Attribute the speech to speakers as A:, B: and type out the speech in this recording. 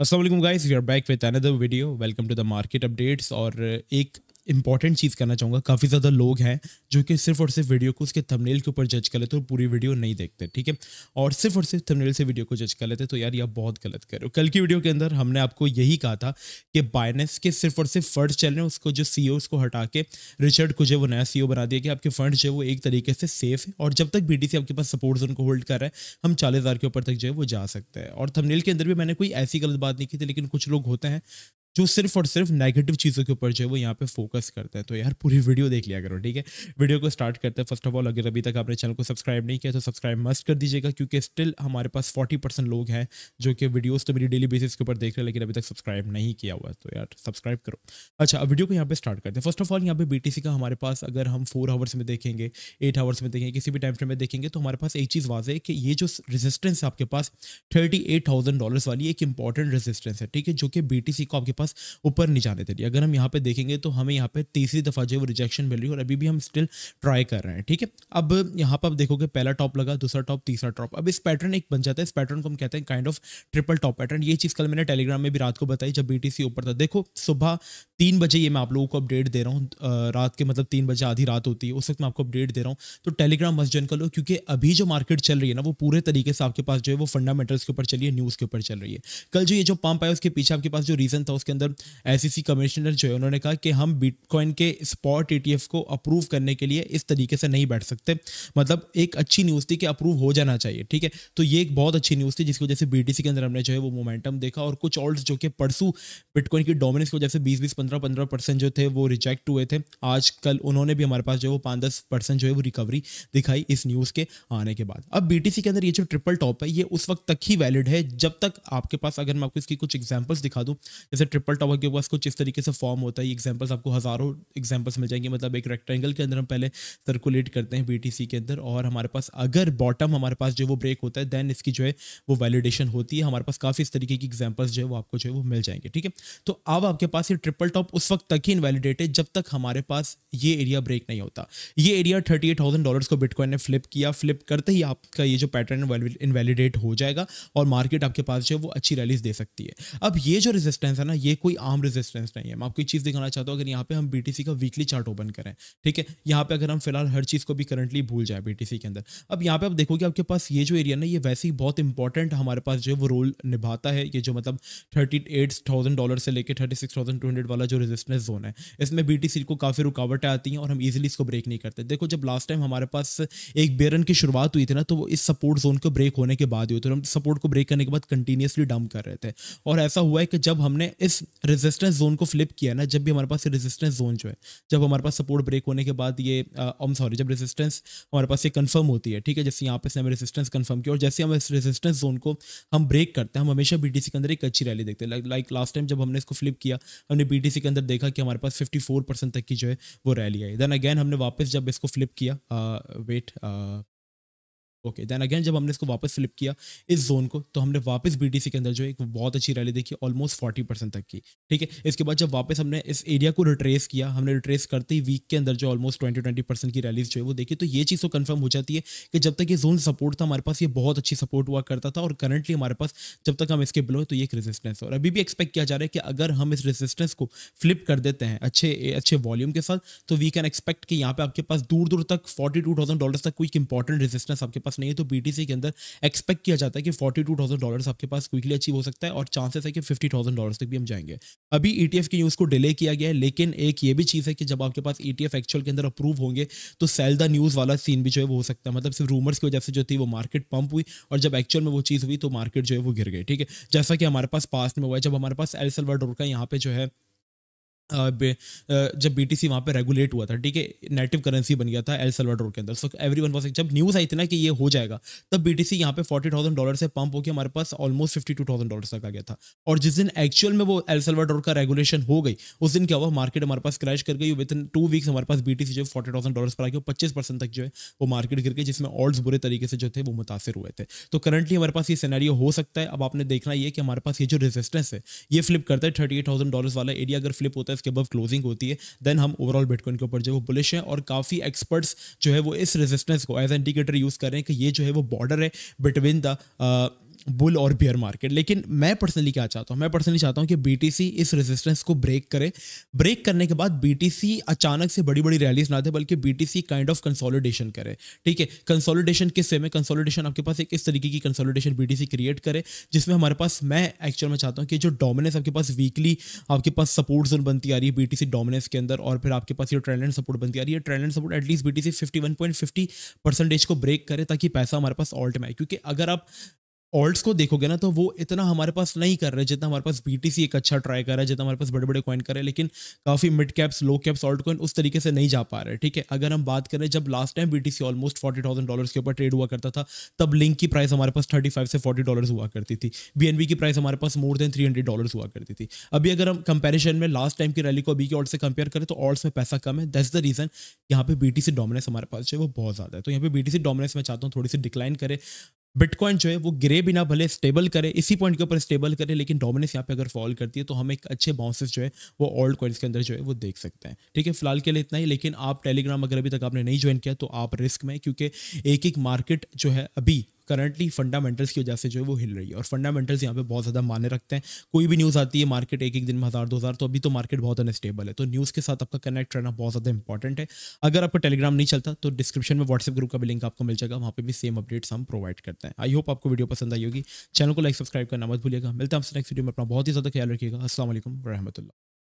A: Aslam guys we are back with another video welcome to the market updates और एक important चीज़ करना चाहूँगा काफ़ी ज़्यादा लोग हैं जो कि सिर्फ और सिर्फ वीडियो को उसके थंबनेल के ऊपर जज कर लेते और पूरी वीडियो नहीं देखते ठीक है और सिर्फ और सिर्फ थंबनेल से वीडियो को जज कर लेते तो यार ये बहुत गलत कर रहे हो कल की वीडियो के अंदर हमने आपको यही कहा था कि बायनेस के सिर्फ और सिर्फ फंड चल रहे हैं उसको जो सी e उसको हटा के रिचर्ड को जो वो नया सी e बना दिया कि आपके फंड जो है वो एक तरीके से सेफ है और जब तक बी आपके पास सपोर्ट जोन को होल्ड कर रहा है हम चालीस के ऊपर तक जो है वो जा सकते हैं और थंबनेल के अंदर भी मैंने कोई ऐसी गलत बात नहीं की थी लेकिन कुछ लोग होते हैं जो सिर्फ और सिर्फ नेगेटिव चीज़ों के ऊपर जो है वो यहाँ पे फोकस करते हैं तो यार पूरी वीडियो देख लिया करो ठीक है वीडियो को स्टार्ट करते हैं फर्स्ट ऑफ ऑल अगर अभी तक आपने चैनल को सब्सक्राइब नहीं किया तो सब्सक्राइब मस्ट कर दीजिएगा क्योंकि स्टिल हमारे पास फोर्टी परसेंट लोग हैं जो कि वीडियोज़ तो मेरी डेली बेसिस के ऊपर देख रहे हैं लेकिन अभी तक सब्सक्राइब नहीं किया हुआ तो यार सब्सक्राइब करो अच्छा वीडियो को यहाँ पर स्टार्ट करते हैं फर्स्ट ऑफ ऑल यहाँ पर बी का हमारे पास अगर हम फोर आवर्स में देखेंगे एट आवर्स में देखेंगे किसी भी टाइम फ्रेम में देखेंगे तो हमारे पास एक चीज़ वाजे है कि ये जो रेजिस्टेंस है आपके पास थर्टी एट थाउजेंड डॉलर वाली एक इंपॉर्टेंट रेजिस्टेंस है ठीक है जो कि बीटीसी को आपके पास पास ऊपर नहीं जाने दे रही अगर हम यहाँ पे देखेंगे तो हमें यहाँ पे तीसरी दफ़ा जो है वो रिजेक्शन मिल रही है और अभी भी हम स्टिल ट्राई कर रहे हैं ठीक है अब यहाँ पर आप देखोगे पहला टॉप लगा दूसरा टॉप तीसरा टॉप अब इस पैटर्न एक बन जाता है इस पैटर्न को हम कहते हैं kind of triple top pattern ये चीज़ कल मैंने टेलीग्राम में भी रात को बताई जब बी ऊपर था देखो सुबह तीन बजे ये मैं आप लोगों को अपडेट दे रहा हूँ रात के मतलब तीन बजे आधी रात होती है उस वक्त मैं आपको अपडेट दे रहा हूँ तो टेलीग्राम मस्ट ज्वाइन कर लो क्योंकि अभी जो मार्केट चल रही है ना वो पूरे तरीके से आपके पास जो है वो फंडामेंटल्स के ऊपर चल रही है न्यूज़ के ऊपर चल रही है कल जो ये जो पंप आया उसके पीछे आपके पास जो रीज़न था उसके अंदर एस कमिश्नर e जो है उन्होंने कहा कि हम बिटकॉइन के स्पॉट ई e को अप्रूव करने के लिए इस तरीके से नहीं बैठ सकते मतलब एक अच्छी न्यूज़ थी कि अप्रूव हो जाना चाहिए ठीक है तो ये एक बहुत अच्छी न्यूज़ थी जिसकी वजह से बी के अंदर हमने जो है वो मोमेंटम देखा और कुछ ऑल्ट जो कि परसू बिटकॉइन की डोमिनेंस की वजह से बीस बीस पंद्रह पंद्रह परसेंट जो थे वो रिजेक्ट हुए थे आज कल उन्होंने भी हमारे पास जो वो पाँच दस परसेंट जो है वो रिकवरी दिखाई इस न्यूज़ के आने के बाद अब बी के अंदर ये जो ट्रिपल टॉप है ये उस वक्त तक ही वैलिड है जब तक आपके पास अगर मैं आपको इसकी कुछ एग्जाम्पल्स दिखा दूँ जैसे ट्रिपल टॉप के पास कुछ इस तरीके से फॉर्म होता है एग्जाम्पल्स आपको हज़ारों एग्जाम्पल्स मिल जाएंगे मतलब एक रेक्टेंगल के अंदर हम पहले सर्कुलेट करते हैं बी के अंदर और हमारे पास अगर बॉटम हमारे पास जो वो ब्रेक होता है देन इसकी जो है वो वैलिडेशन होती है हमारे पास काफ़ी इस तरीके की एग्जाम्पल्स जो है वो आपको जो है वो मिल जाएंगे ठीक है तो अब आपके पास ये ट्रिपल स्टॉप उस वक्त तक ही इनवैलिडेट है जब तक हमारे पास ये एरिया ब्रेक नहीं होता ये area thirty eight thousand dollar को बिटकॉइन ने फ्लिप किया फ्लिप करते ही आपका ये जो पैटर्न इनवैलिडेट हो जाएगा और मार्केट आपके पास जो है वो अच्छी रैलीज दे सकती है अब ये जो रेजिस्टेंस है ना ये कोई आम रेजिस्टेंस नहीं है मैं आपको एक चीज़ दिखाना चाहता हूँ अगर यहाँ पे हम बीटीसी का वीकली चार्ट ओपन करें ठीक है यहाँ पे अगर हम फिलहाल हर चीज़ को भी करंटली भूल जाए बीटीसी के अंदर अब यहाँ पे आप देखोगे आपके पास ये जो एरिया ना ये वैसे ही बहुत इंपॉर्टेंट हमारे पास जो है वो रोल निभाता है ये जो मतलब थर्टी एट थाउजेंड डॉलर से लेकर thirty six thousand two hundred वाला हमारा जो रेजिस्टेंस जोन है इसमें बीटीसी को काफ़ी रुकावटें आती हैं और हम इजीली इसको ब्रेक नहीं करते देखो जब लास्ट टाइम हमारे पास एक बेरन की शुरुआत हुई थी ना तो वो इस सपोर्ट जोन को ब्रेक होने के बाद हुई थी हम सपोर्ट को ब्रेक करने के बाद कंटिन्यूसली डंप कर रहे थे और ऐसा हुआ है कि जब हमने इस रेजिस्टेंस जोन को फ्लिप किया ना जब भी हमारे पास रेजिस्टेंस जोन जो है जब हमारे पास सपोर्ट ब्रेक होने के बाद ये आई सॉरी जब रेजिस्टेंस हमारे पास ये कन्फर्म होती है ठीक है जैसे यहाँ पर हमें रेजिस्टेंस कन्फर्म किया और जैसे हम इस रेजिस्टेंस जोन को हम ब्रेक करते हैं हम हमेशा बीटीसी के अंदर एक अच्छी रैली देखते हैं लाइक लास्ट टाइम जब हमने इसको फ्लिप किया हमने बी उसी के अंदर देखा कि हमारे पास फिफ्टी फोर परसेंट तक की जो है वो रैली आई देन अगेन हमने वापस जब इसको फ्लिप किया wait uh, okay then again जब हमने इसको वापस फ्लिप किया इस जोन को तो हमने वापस बीटीसी के अंदर जो एक बहुत अच्छी रैली देखी ऑलमोस्ट फोर्टी परसेंट तक की ठीक है इसके बाद जब वापस हमने इस एरिया को रिट्रेस किया हमने रिट्रेस करते ही वीक के अंदर जो ऑलमोस्ट ट्वेंटी ट्वेंटी परसेंट की रैलीज जो है वो देखी तो ये चीज़ तो कन्फर्म हो जाती है कि जब तक ये जोन सपोर्ट था हमारे पास ये बहुत अच्छी सपोर्ट हुआ करता था और करंटली हमारे पास जब तक हम इसके बिलो तो ये एक रेजिस्टेंस और अभी भी एक्सपेक्ट किया जा रहा है कि अगर हम इस रेजिस्टेंस को फ्लिप कर देते हैं अच्छे अच्छे वॉल्यूम के साथ तो वी कैन एक्सपेक्ट कि यहाँ पे आपके पास दूर दूर तक फोर्टी टू थाउजेंड डॉलर तक कोई इंपॉर्टेंट रेजिस्टेंस आपके पास नहीं है तो बी के अंदर एक्सपेक्ट किया जाता है कि फोर्टी टू थाउजेंड डॉलर आपके पास क्विकली अचीव हो सकता है और चांसेस है कि फिफ्टी थाउजेंड डॉलर तक भी हम जाएंगे अभी ई के यूज़ को डिले किया गया है लेकिन एक ये भी चीज़ है कि जब आपके पास ई e एक्चुअल के अंदर अप्रूव होंगे तो सेल द न्यूज़ वाला सीन भी जो है वो हो सकता है मतलब सिर्फ रूमर्स की वजह से जो थी वो मार्केट पंप हुई और जब एक्चुअल में वो चीज़ हुई तो मार्केट जो है वो गिर गई ठीक है जैसा कि हमारे पास पास में हुआ है जब हमारे पास एल सलवर डोर का यहाँ पे जो है जब बी टी सी वहाँ पर रेगुलेट हुआ था ठीक है नेटिव करेंसी बन गया था एल सलवाडोर के अंदर सो एवरी वन वॉज जब न्यूज़ आई थी ना कि ये हो जाएगा तब बी टी सी यहाँ पे फोर्टी थाउजेंड डॉलर से पंप होकर हमारे पास almost fifty two thousand dollar तक आ गया था और जिस दिन एक्चुअल में वो एल सलवाडोर का रेगुलेशन हो गई उस दिन क्या हुआ मार्केट हमारे पास क्रैश कर गई विद इन टू वीक्स हमारे पास बी टी सी जो फोर्टी थाउजेंड डॉलर पर आ गया पच्चीस परसेंट तक जो है वो मार्केट गिर गई जिसमें ऑल्स बुरे तरीके से जो थे वो मुतासर हुए थे तो करंटली हमारे पास ये सैनारी हो सकता है अब आपने देखना ये कि हमारे पास ये जो रेजिस्टेंस है ये फ्लिप करता है थर्टी एट थाउजेंड डॉलर वाला एरिया अगर फ्लिप होता है हज़ार के अब क्लोजिंग होती है देन हम ओवरऑल बिटकॉइन के ऊपर जो वो बुलिश है और काफ़ी एक्सपर्ट्स जो है वो इस रेजिस्टेंस को एज इंडिकेटर यूज़ कर रहे हैं कि ये जो है वो बॉर्डर है बिटवीन द बुल और बियर मार्केट लेकिन मैं पर्सनली क्या चाहता हूँ मैं पर्सनली चाहता हूँ कि बी इस रेजिस्टेंस को ब्रेक करे ब्रेक करने के बाद बी अचानक से बड़ी बड़ी रैलीज ना दे बल्कि बी काइंड ऑफ कंसोलिडेशन करे ठीक है कंसोलिडेशन किस में कंसोलिडेशन आपके पास एक इस तरीके की कंसोलिडेशन बी क्रिएट करे जिसमें हमारे पास मैं एक्चुअल में चाहता हूँ कि जो डोमिनेंस आपके पास वीकली आपके पास सपोर्ट जोन बनती आ रही है बी टी के अंदर और फिर आपके पास ये ट्रेंड एंड सपोर्ट बनती आ रही है trend and support at least B T percentage को ब्रेक करे ताकि पैसा हमारे पास ऑल्ट में आए क्योंकि अगर आप ऑल्ट को देखोगे ना तो वो इतना हमारे पास नहीं कर रहे जितना हमारे पास बीटीसी एक अच्छा ट्राई कर रहा है जितना हमारे पास बड़े बड़े कॉइन कर रहे हैं लेकिन काफ़ी mid caps low caps alt coin उस तरीके से नहीं जा पा रहे ठीक है अगर हम बात करें जब last time BTC almost forty thousand dollar के ऊपर ट्रेड हुआ करता था तब लिंक की प्राइस हमारे पास थर्टी फाइव से फोर्टी डॉलर हुआ करती थी बी की प्राइस हमारे पास more than three hundred dollar हुआ करती थी अभी अगर हम कंपेरिजन में लास्ट टाइम की रैली को अभी की ऑल्ट से कंपेयर करें तो ऑल्ट में पैसा कम है दैट्स द रीज़न यहाँ पे बी डोमिनेंस हमारे पास जो है वो बहुत ज़्यादा है तो यहाँ पे बी डोमिनेंस मैं चाहता हूँ थोड़ी सी डिक्लाइन करे बिटकॉइन जो है वो गिरे बिना भले स्टेबल करे इसी पॉइंट के ऊपर स्टेबल करे लेकिन डोमिनेंस यहाँ पे अगर फॉल करती है तो हम एक अच्छे बाउंसेस जो है वो ओल्ड कॉइन्स के अंदर जो है वो देख सकते हैं ठीक है फिलहाल के लिए इतना ही लेकिन आप टेलीग्राम अगर अभी तक आपने नहीं ज्वाइन किया तो आप रिस्क में क्योंकि एक एक मार्केट जो है अभी करंटली फंडामेंटल्स की वजह से जो है वो हिल रही है और फंडामेंटल्स यहाँ पे बहुत ज़्यादा माने रखते हैं कोई भी न्यूज़ आती है मार्केट एक एक दिन में हज़ार दो हज़ार तो अभी तो मार्केट बहुत अनस्टेबल है तो न्यूज़ के साथ आपका कनेक्ट रहना बहुत ज़्यादा इंपॉर्टेंट है अगर आपका टेलीग्राम नहीं चलता तो डिस्क्रिप्शन में व्हाट्सएप ग्रुप का भी लिंक आपको मिल जाएगा वहाँ पर भी सेम अपडेट्स हम प्रोवाइड करते हैं आई होप आपको वीडियो पसंद आई होगी चैनल को लाइक सब्सक्राइब करना मत भूलिएगा मिलता है आपसे नेक्स्ट वीडियो में अपना बहुत ही ज़्यादा ख्याल रखिएगा असल वरहमल